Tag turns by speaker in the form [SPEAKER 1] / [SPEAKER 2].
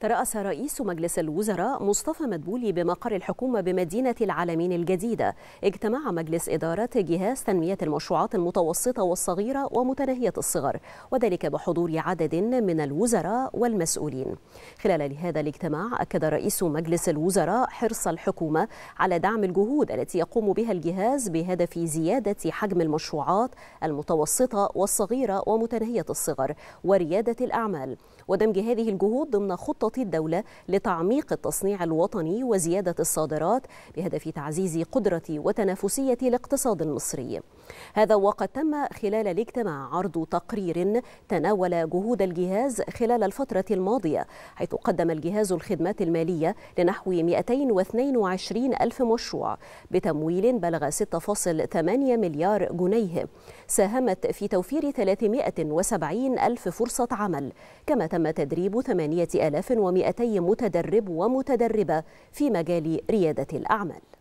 [SPEAKER 1] ترأس رئيس مجلس الوزراء مصطفى مدبولي بمقر الحكومة بمدينة العالمين الجديدة اجتماع مجلس إدارة جهاز تنمية المشروعات المتوسطة والصغيرة ومتناهية الصغر وذلك بحضور عدد من الوزراء والمسؤولين خلال هذا الاجتماع أكد رئيس مجلس الوزراء حرص الحكومة على دعم الجهود التي يقوم بها الجهاز بهدف زيادة حجم المشروعات المتوسطة والصغيرة ومتناهية الصغر وريادة الأعمال ودمج هذه الجهود ضمن خطة خطط الدولة لتعميق التصنيع الوطني وزيادة الصادرات بهدف تعزيز قدرة وتنافسية الاقتصاد المصري هذا وقد تم خلال الاجتماع عرض تقرير تناول جهود الجهاز خلال الفترة الماضية حيث قدم الجهاز الخدمات المالية لنحو 222 ألف مشروع بتمويل بلغ 6.8 مليار جنيه ساهمت في توفير 370 ألف فرصة عمل كما تم تدريب 8000 1200 متدرب ومتدربة في مجال ريادة الأعمال